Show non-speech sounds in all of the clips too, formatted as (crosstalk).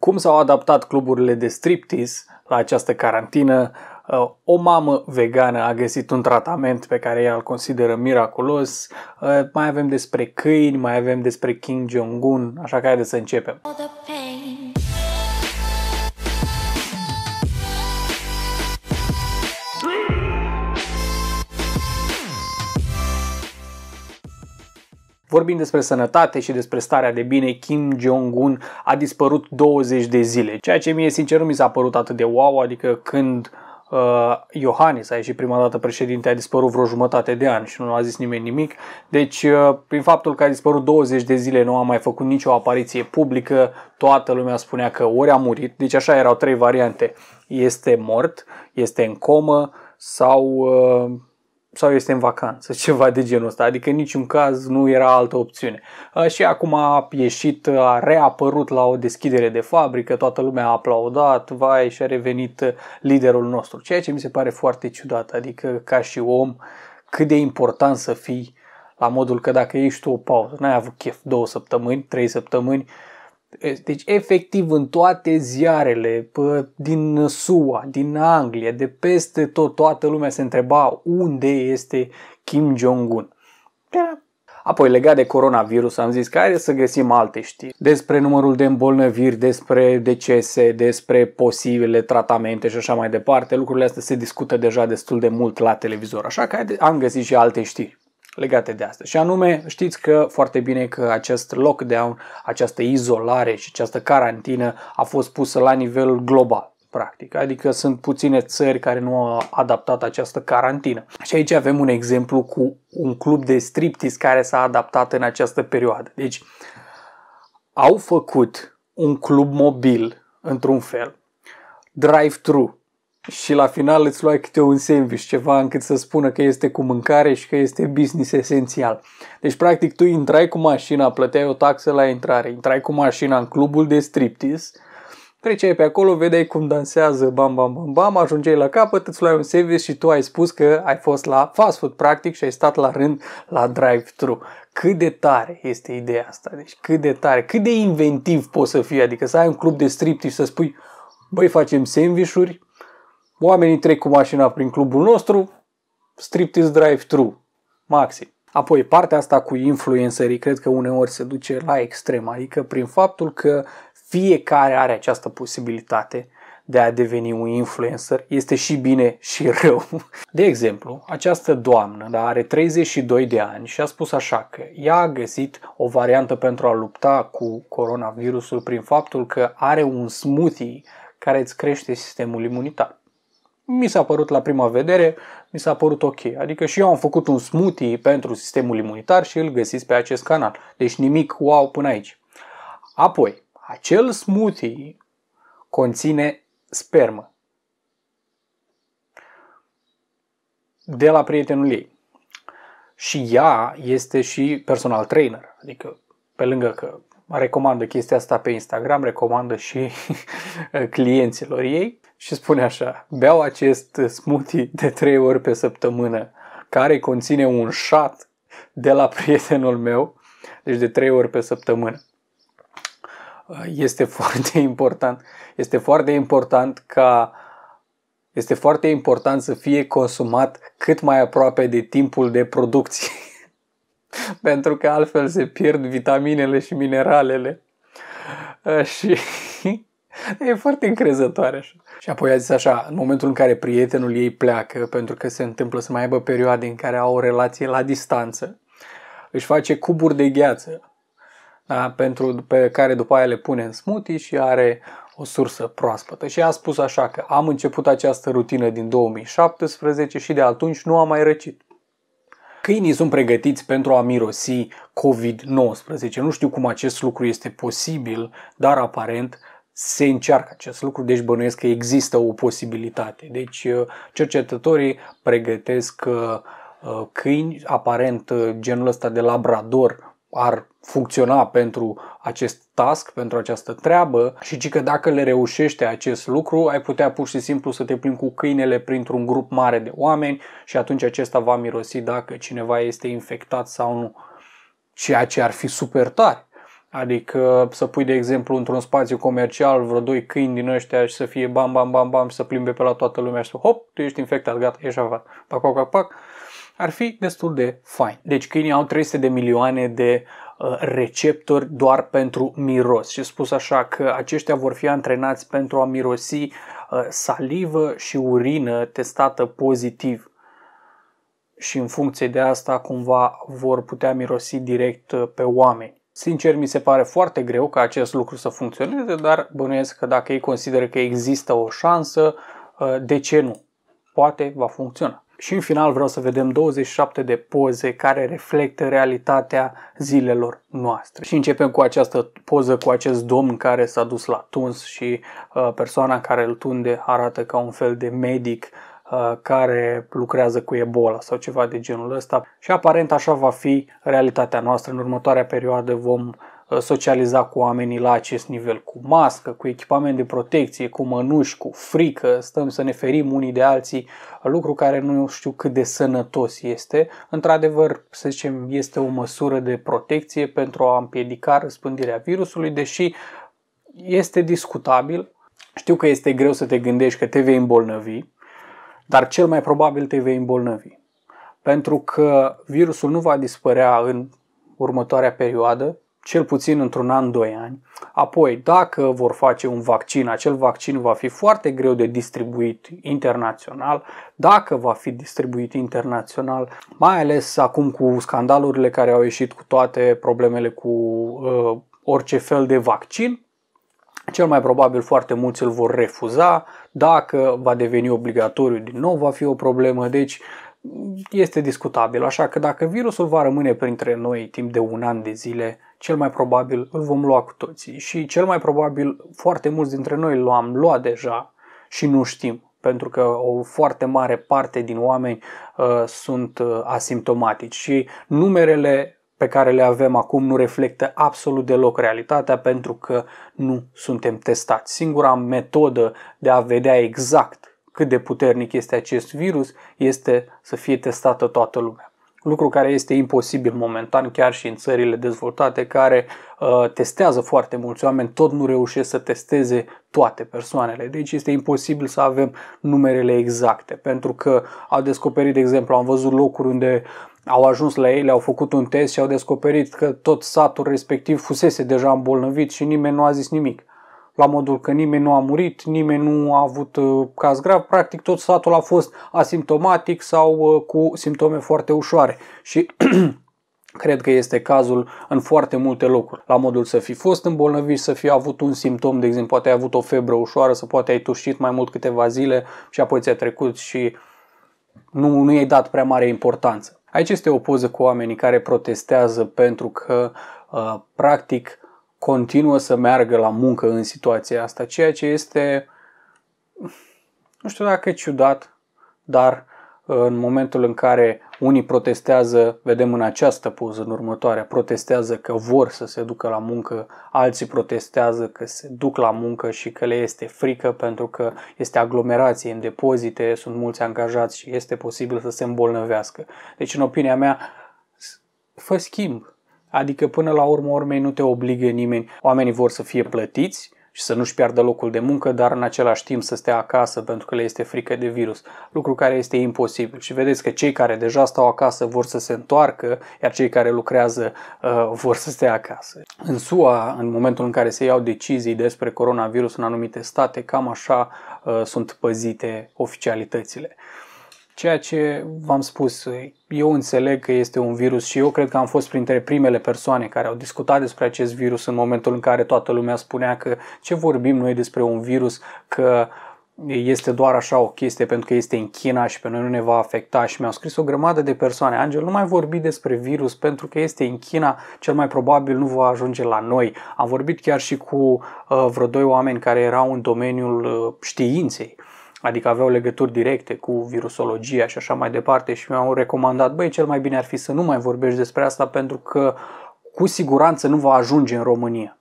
Cum s-au adaptat cluburile de striptease la această carantină? Uh, o mamă vegană a găsit un tratament pe care ea îl consideră miraculos. Uh, mai avem despre câini, mai avem despre Kim Jong-un, așa că haideți să începem. Oh, Vorbim despre sănătate și despre starea de bine, Kim Jong-un a dispărut 20 de zile, ceea ce mie sincer nu mi s-a părut atât de wow, adică când uh, Iohannis a ieșit prima dată președinte, a dispărut vreo jumătate de an și nu a zis nimeni nimic. Deci, uh, prin faptul că a dispărut 20 de zile, nu a mai făcut nicio apariție publică, toată lumea spunea că ori a murit, deci așa erau trei variante, este mort, este în comă sau... Uh, sau este în vacanță, (laughs) ceva de genul ăsta, adică în niciun caz nu era altă opțiune. Uh, și acum a ieșit, uh, a reapărut la o deschidere de fabrică, toată lumea a aplaudat, vai și a revenit uh, liderul nostru, ceea ce mi se pare foarte ciudat, adică ca și om cât de important să fii la modul că dacă ești tu o pauză, n-ai avut chef două săptămâni, trei săptămâni, deci, efectiv, în toate ziarele din SUA, din Anglia, de peste tot, toată lumea se întreba unde este Kim Jong-un. Apoi, legat de coronavirus, am zis că hai să găsim alte știri despre numărul de îmbolnăviri, despre decese, despre posibile tratamente și așa mai departe. Lucrurile astea se discută deja destul de mult la televizor, așa că am găsit și alte știri legate de asta. Și anume, știți că foarte bine că acest lockdown, această izolare și această carantină a fost pusă la nivel global practic. Adică sunt puține țări care nu au adaptat această carantină. Și aici avem un exemplu cu un club de striptease care s-a adaptat în această perioadă. Deci au făcut un club mobil într-un fel, drive-thru, și la final îți luai câte un sandwich, ceva încât să spună că este cu mâncare și că este business esențial. Deci, practic, tu intrai cu mașina, plăteai o taxă la intrare, intrai cu mașina în clubul de striptease, treceai pe acolo, vedeai cum dansează, bam, bam, bam, bam, ajungeai la capăt, îți luai un sandwich și tu ai spus că ai fost la fast food, practic, și ai stat la rând la drive-thru. Cât de tare este ideea asta, deci cât de tare, cât de inventiv poți să fii, adică să ai un club de striptease și să spui, băi, facem sandvișuri, Oamenii trec cu mașina prin clubul nostru, striptease drive-thru, maxi. Apoi, partea asta cu influencerii cred că uneori se duce la extrem, adică prin faptul că fiecare are această posibilitate de a deveni un influencer, este și bine și rău. (laughs) De exemplu, această doamnă dar are 32 de ani și a spus așa că ea a găsit o variantă pentru a lupta cu coronavirusul prin faptul că are un smoothie care îți crește sistemul imunitar mi s-a părut la prima vedere, mi s-a părut ok. Adică și eu am făcut un smoothie pentru sistemul imunitar și îl găsiți pe acest canal. Deci nimic wow până aici. Apoi, acel smoothie conține spermă de la prietenul ei. Și ea este și personal trainer, adică pe lângă că recomandă chestia asta pe Instagram, recomandă și (laughs) clienților ei și spune așa, beau acest smoothie de 3 ori pe săptămână care conține un shot de la prietenul meu, deci de 3 ori pe săptămână. Este (laughs) foarte important, este foarte important ca este foarte important să fie consumat cât mai aproape de timpul de producție. (laughs) pentru că altfel se pierd vitaminele și mineralele. Și (laughs) e foarte încrezătoare așa. Și apoi a zis așa, în momentul în care prietenul ei pleacă, pentru că se întâmplă să mai aibă perioade în care au o relație la distanță, își face cuburi de gheață da, pentru, pe care după aia le pune în smoothie și are o sursă proaspătă. Și a spus așa că am început această rutină din 2017 și de atunci nu am mai răcit. Câinii sunt pregătiți pentru a mirosi COVID-19. Nu știu cum acest lucru este posibil, dar aparent se încearcă acest lucru, deci bănuiesc că există o posibilitate. Deci uh, cercetătorii pregătesc uh, uh, câini, aparent genul ăsta de labrador ar funcționa pentru acest task, pentru această treabă și ci că dacă le reușește acest lucru, ai putea pur și simplu să te plimbi cu câinele printr-un grup mare de oameni și atunci acesta va mirosi dacă cineva este infectat sau nu. Ceea ce ar fi super tare. Adică să pui, de exemplu, într-un spațiu comercial vreo doi câini din ăștia și să fie bam, bam, bam, bam și să plimbe pe la toată lumea și să hop, tu ești infectat, gata, ești afară. Pac, pac, pac, pac ar fi destul de fain. Deci câinii au 300 de milioane de uh, receptori doar pentru miros și spus așa că aceștia vor fi antrenați pentru a mirosi uh, salivă și urină testată pozitiv și în funcție de asta cumva vor putea mirosi direct uh, pe oameni. Sincer, mi se pare foarte greu ca acest lucru să funcționeze, dar bănuiesc că dacă ei consideră că există o șansă, de ce nu? Poate va funcționa. Și în final vreau să vedem 27 de poze care reflectă realitatea zilelor noastre. Și începem cu această poză cu acest domn care s-a dus la tuns și uh, persoana care îl tunde arată ca un fel de medic uh, care lucrează cu Ebola sau ceva de genul ăsta și aparent așa va fi realitatea noastră. În următoarea perioadă vom Uh, socializa cu oamenii la acest nivel, cu mască, cu echipament de protecție, cu mănuși, cu frică, stăm să ne ferim unii de alții, lucru care nu știu cât de sănătos este. Într-adevăr, să zicem, este o măsură de protecție pentru a împiedica răspândirea virusului, deși este discutabil. Știu că este greu să te gândești că te vei îmbolnăvi, dar cel mai probabil te vei îmbolnăvi. Pentru că virusul nu va dispărea în următoarea perioadă, cel puțin într-un an, doi ani. Apoi, dacă vor face un vaccin, acel vaccin va fi foarte greu de distribuit internațional. Dacă va fi distribuit internațional, mai ales acum cu scandalurile care au ieșit cu toate problemele cu uh, orice fel de vaccin, cel mai probabil foarte mulți îl vor refuza. Dacă va deveni obligatoriu, din nou va fi o problemă. Deci, este discutabil, așa că dacă virusul va rămâne printre noi timp de un an de zile, cel mai probabil îl vom lua cu toții și cel mai probabil foarte mulți dintre noi l-am luat deja și nu știm pentru că o foarte mare parte din oameni uh, sunt uh, asimptomatici și numerele pe care le avem acum nu reflectă absolut deloc realitatea pentru că nu suntem testați. Singura metodă de a vedea exact cât de puternic este acest virus este să fie testată toată lumea lucru care este imposibil momentan chiar și în țările dezvoltate care uh, testează foarte mulți oameni, tot nu reușesc să testeze toate persoanele. Deci este imposibil să avem numerele exacte, pentru că au descoperit, de exemplu, am văzut locuri unde au ajuns la le au făcut un test și au descoperit că tot satul respectiv fusese deja îmbolnăvit și nimeni nu a zis nimic la modul că nimeni nu a murit, nimeni nu a avut uh, caz grav, practic tot satul a fost asimptomatic sau uh, cu simptome foarte ușoare și (clears throat) Cred că este cazul în foarte multe locuri. La modul să fi fost îmbolnăvit, să fi avut un simptom, de exemplu, poate ai avut o febră ușoară, să poate ai tușit mai mult câteva zile și apoi ți-a trecut și nu, nu i-ai dat prea mare importanță. Aici este o poză cu oamenii care protestează pentru că, uh, practic, continuă să meargă la muncă în situația asta, ceea ce este, nu știu dacă e ciudat, dar uh, în momentul în care unii protestează, vedem în această poză, în următoarea, protestează că vor să se ducă la muncă, alții protestează că se duc la muncă și că le este frică pentru că este aglomerație în depozite, sunt mulți angajați și este posibil să se îmbolnăvească. Deci, în opinia mea, fă schimb, Adică până la urmă urmei nu te obligă nimeni. Oamenii vor să fie plătiți și să nu-și piardă locul de muncă, dar în același timp să stea acasă pentru că le este frică de virus, lucru care este imposibil. Și vedeți că cei care deja stau acasă vor să se întoarcă, iar cei care lucrează uh, vor să stea acasă. În SUA, în momentul în care se iau decizii despre coronavirus în anumite state, cam așa uh, sunt păzite oficialitățile. Uh, Ceea ce v-am spus, eu înțeleg că este un virus și eu cred că am fost printre primele persoane care au discutat despre acest virus în momentul în care toată lumea spunea că ce vorbim noi despre un virus, că este doar așa o chestie pentru că este în China și pe noi nu ne va afecta și mi-au scris o grămadă de persoane. Angel, nu mai vorbi despre virus pentru că este în China, cel mai probabil nu va ajunge la noi. Am vorbit chiar și cu uh, vreo doi oameni care erau în domeniul uh, științei adică aveau legături directe cu virusologia și așa mai departe și mi-au recomandat, băi, cel mai bine ar fi să nu mai vorbești despre asta pentru că cu siguranță nu va ajunge în România.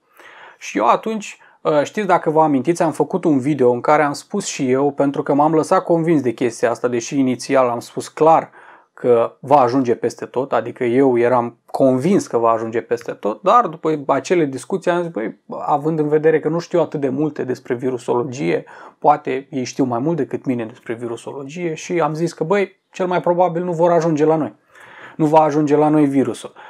Și eu atunci, ă, știți dacă vă amintiți, am făcut un video în care am spus și eu, pentru că m-am lăsat convins de chestia asta, deși inițial am spus clar că va ajunge peste tot, adică eu eram convins că va ajunge peste tot, dar după acele discuții am zis, băi, având în vedere că nu știu atât de multe despre virusologie, poate ei știu mai mult decât mine despre virusologie și am zis că, băi, cel mai probabil nu vor ajunge la noi. Nu va ajunge la noi virusul. Uh,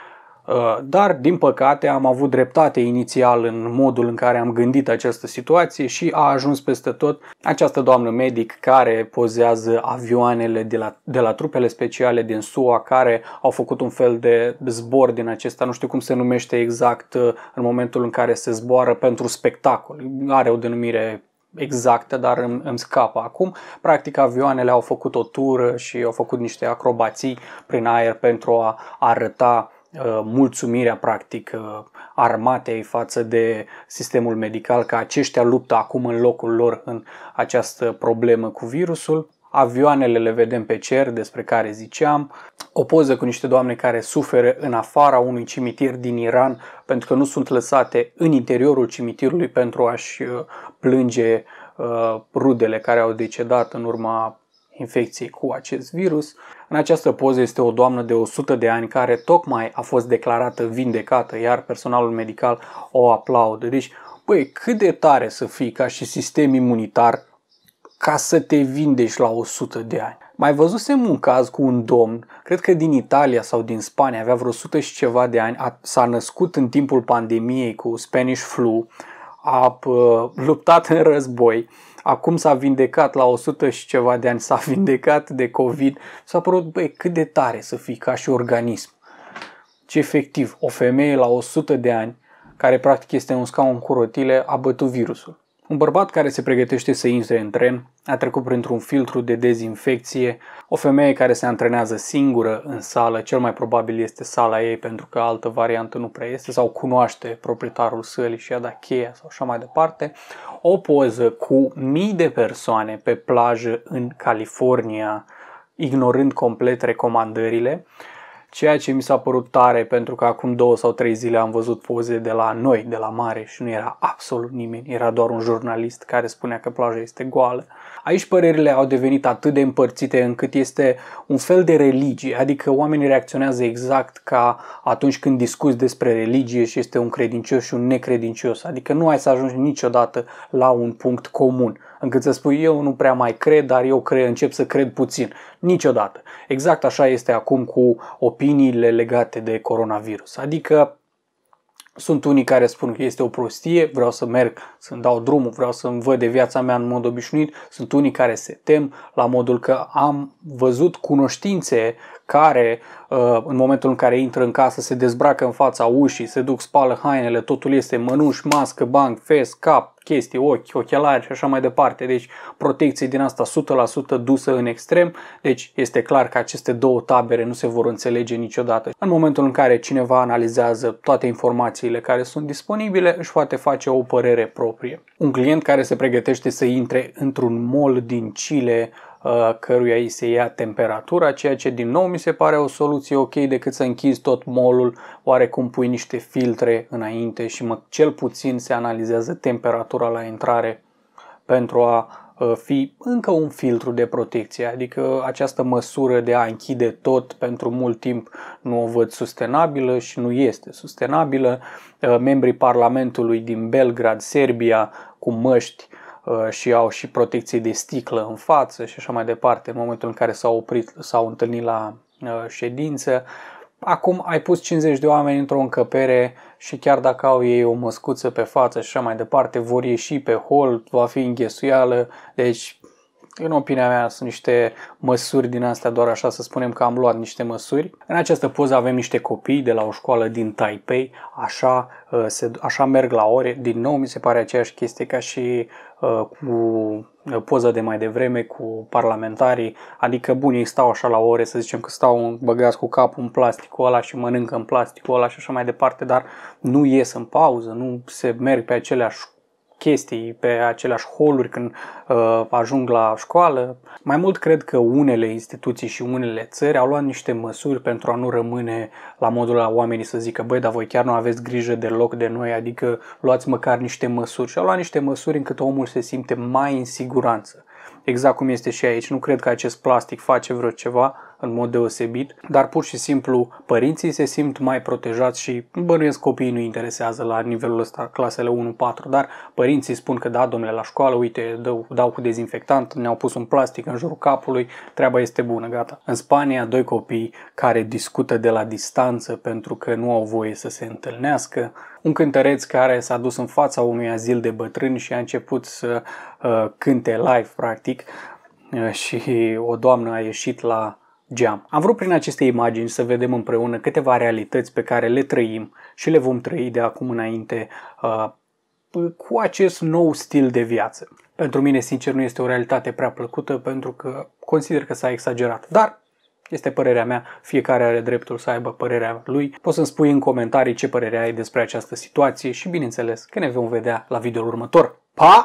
Uh, dar, din păcate, am avut dreptate inițial în modul în care am gândit această situație și a ajuns peste tot această doamnă medic care pozează avioanele de la, de la trupele speciale din SUA care au făcut un fel de zbor din acesta, nu știu cum se numește exact uh, în momentul în care se zboară pentru spectacol. Are o denumire exactă, dar îmi, îmi scapă acum. Practic avioanele au făcut o tură și au făcut niște acrobații prin aer pentru a arăta Uh, mulțumirea practic uh, armatei față de sistemul medical că aceștia luptă acum în locul lor în această problemă cu virusul. Avioanele le vedem pe cer, despre care ziceam. O poză cu niște doamne care suferă în afara unui cimitir din Iran pentru că nu sunt lăsate în interiorul cimitirului pentru a-și uh, plânge rudele care au decedat în urma infecției cu acest virus. În această poză este o doamnă de 100 de ani care tocmai a fost declarată vindecată, iar personalul medical o aplaudă. Deci, băi, cât de tare să fii ca și sistem imunitar ca să te vindeci la 100 de ani. Mai văzusem un caz cu un domn, cred că din Italia sau din Spania, avea vreo 100 și ceva de ani, a, s-a născut în timpul pandemiei cu Spanish flu, a, a luptat în război, acum s-a vindecat la 100 și ceva de ani, s-a (laughs) vindecat de COVID, s-a părut, băi, cât de tare să fii ca și organism. Ce efectiv, o femeie la 100 de ani, care practic este un scaun cu rotile, a bătut virusul. Un bărbat care se pregătește să intre în tren a trecut printr-un filtru de dezinfecție, o femeie care se antrenează singură în sală, cel mai probabil este sala ei pentru că altă variantă nu prea este, sau cunoaște proprietarul sălii și a dat cheia sau așa mai departe, o poză cu mii de persoane pe plajă în California, ignorând complet recomandările, ceea ce mi s-a părut tare pentru că acum două sau trei zile am văzut poze de la noi, de la mare și nu era absolut nimeni, era doar un jurnalist care spunea că plaja este goală. Aici părerile au devenit atât de împărțite încât este un fel de religie, adică oamenii reacționează exact ca atunci când discuți despre religie și este un credincios și un necredincios, adică nu ai să ajungi niciodată la un punct comun încât să spui eu nu prea mai cred, dar eu cred, încep să cred puțin. Niciodată. Exact așa este acum cu opiniile legate de coronavirus. Adică sunt unii care spun că este o prostie, vreau să merg, să-mi dau drumul, vreau să-mi văd de viața mea în mod obișnuit. Sunt unii care se tem la modul că am văzut cunoștințe care uh, în momentul în care intră în casă se dezbracă în fața ușii, se duc, spală hainele, totul este mănuși, mască, banc, fes, cap, chestii, ochi, ochelari și așa mai departe. Deci protecție din asta 100% dusă în extrem, deci este clar că aceste două tabere nu se vor înțelege niciodată. În momentul în care cineva analizează toate informațiile care sunt disponibile, își poate face o părere proprie. Un client care se pregătește să intre într-un mall din Chile căruia îi se ia temperatura, ceea ce din nou mi se pare o soluție ok decât să închizi tot molul, oarecum pui niște filtre înainte și mă, cel puțin se analizează temperatura la intrare pentru a fi încă un filtru de protecție, adică această măsură de a închide tot pentru mult timp nu o văd sustenabilă și nu este sustenabilă. Membrii Parlamentului din Belgrad, Serbia, cu măști Uh, și au și protecție de sticlă în față și așa mai departe în momentul în care s-au oprit, s-au întâlnit la uh, ședință. Acum ai pus 50 de oameni într-o încăpere și chiar dacă au ei o măscuță pe față și așa mai departe, vor ieși pe hol, va fi înghesuială, deci în opinia mea sunt niște măsuri din astea, doar așa să spunem că am luat niște măsuri. În această poză avem niște copii de la o școală din Taipei, așa, uh, se, așa merg la ore, din nou mi se pare aceeași chestie ca și Uh, cu uh, poza de mai devreme, cu parlamentarii, adică bunii stau așa la ore, să zicem că stau băgați cu capul în plasticul ăla și mănâncă în plasticul ăla și așa mai departe, dar nu ies în pauză, nu se merg pe aceleași chestii pe aceleași holuri când uh, ajung la școală. Mai mult cred că unele instituții și unele țări au luat niște măsuri pentru a nu rămâne la modul la oamenii să zică băi, dar voi chiar nu aveți grijă deloc de noi, adică luați măcar niște măsuri și au luat niște măsuri încât omul se simte mai în siguranță. Exact cum este și aici. Nu cred că acest plastic face vreo ceva în mod deosebit, dar pur și simplu părinții se simt mai protejați și bănuiesc copiii nu interesează la nivelul ăsta clasele 1-4, dar părinții spun că da, domnule, la școală, uite, dau, dau cu dezinfectant, ne-au pus un plastic în jurul capului, treaba este bună, gata. În Spania, doi copii care discută de la distanță pentru că nu au voie să se întâlnească, un cântăreț care s-a dus în fața unui azil de bătrâni și a început să uh, cânte live, practic, uh, și o doamnă a ieșit la geam. Am vrut prin aceste imagini să vedem împreună câteva realități pe care le trăim și le vom trăi de acum înainte uh, cu acest nou stil de viață. Pentru mine, sincer, nu este o realitate prea plăcută pentru că consider că s-a exagerat. Dar este părerea mea, fiecare are dreptul să aibă părerea lui. Poți să-mi spui în comentarii ce părere ai despre această situație și, bineînțeles, că ne vom vedea la videoul următor. Pa!